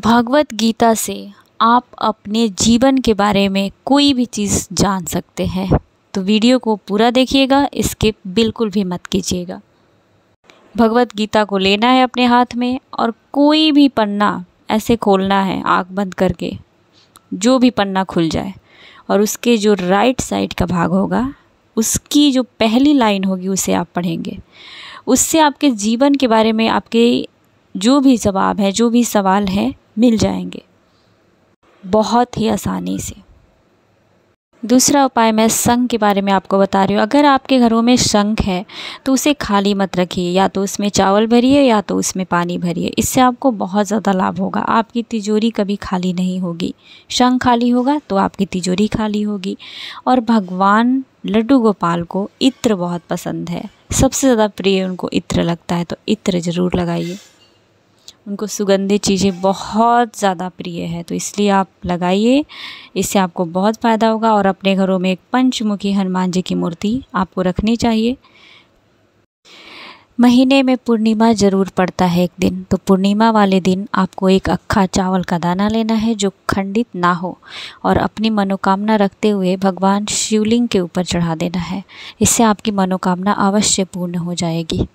भगवत गीता से आप अपने जीवन के बारे में कोई भी चीज़ जान सकते हैं तो वीडियो को पूरा देखिएगा स्किप बिल्कुल भी मत कीजिएगा भगवत गीता को लेना है अपने हाथ में और कोई भी पन्ना ऐसे खोलना है आँख बंद करके जो भी पन्ना खुल जाए और उसके जो राइट साइड का भाग होगा उसकी जो पहली लाइन होगी उसे आप पढ़ेंगे उससे आपके जीवन के बारे में आपके जो भी जवाब है जो भी सवाल है मिल जाएंगे बहुत ही आसानी से दूसरा उपाय मैं शंख के बारे में आपको बता रही हूँ अगर आपके घरों में शंख है तो उसे खाली मत रखिए या तो उसमें चावल भरिए या तो उसमें पानी भरिए इससे आपको बहुत ज़्यादा लाभ होगा आपकी तिजोरी कभी खाली नहीं होगी शंख खाली होगा तो आपकी तिजोरी खाली होगी और भगवान लड्डू गोपाल को इत्र बहुत पसंद है सबसे ज़्यादा प्रिय उनको इत्र लगता है तो इत्र ज़रूर लगाइए उनको सुगंधित चीज़ें बहुत ज़्यादा प्रिय है तो इसलिए आप लगाइए इससे आपको बहुत फ़ायदा होगा और अपने घरों में एक पंचमुखी हनुमान जी की मूर्ति आपको रखनी चाहिए महीने में पूर्णिमा ज़रूर पड़ता है एक दिन तो पूर्णिमा वाले दिन आपको एक अक्खा चावल का दाना लेना है जो खंडित ना हो और अपनी मनोकामना रखते हुए भगवान शिवलिंग के ऊपर चढ़ा देना है इससे आपकी मनोकामना अवश्य पूर्ण हो जाएगी